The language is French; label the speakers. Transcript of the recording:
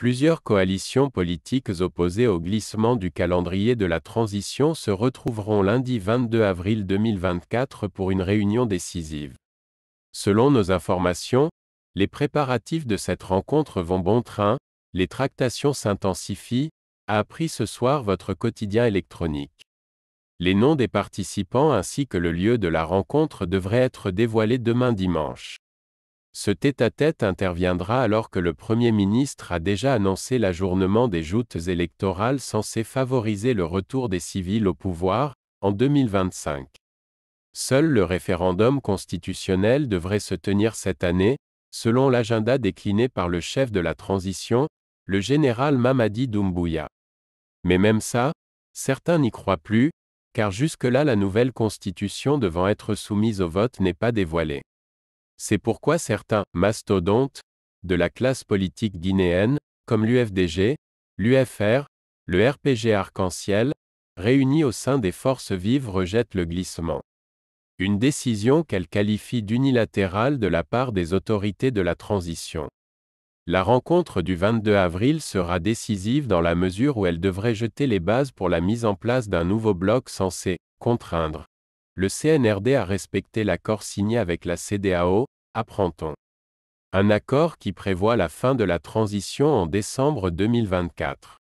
Speaker 1: Plusieurs coalitions politiques opposées au glissement du calendrier de la transition se retrouveront lundi 22 avril 2024 pour une réunion décisive. Selon nos informations, les préparatifs de cette rencontre vont bon train, les tractations s'intensifient, a appris ce soir votre quotidien électronique. Les noms des participants ainsi que le lieu de la rencontre devraient être dévoilés demain dimanche. Ce tête-à-tête interviendra alors que le Premier ministre a déjà annoncé l'ajournement des joutes électorales censées favoriser le retour des civils au pouvoir, en 2025. Seul le référendum constitutionnel devrait se tenir cette année, selon l'agenda décliné par le chef de la transition, le général Mamadi Doumbouya. Mais même ça, certains n'y croient plus, car jusque-là la nouvelle constitution devant être soumise au vote n'est pas dévoilée. C'est pourquoi certains mastodontes de la classe politique guinéenne, comme l'UFDG, l'UFR, le RPG Arc-en-Ciel, réunis au sein des forces vives rejettent le glissement. Une décision qu'elle qualifie d'unilatérale de la part des autorités de la transition. La rencontre du 22 avril sera décisive dans la mesure où elle devrait jeter les bases pour la mise en place d'un nouveau bloc censé contraindre le CNRD a respecté l'accord signé avec la CDAO, apprend-on. Un accord qui prévoit la fin de la transition en décembre 2024.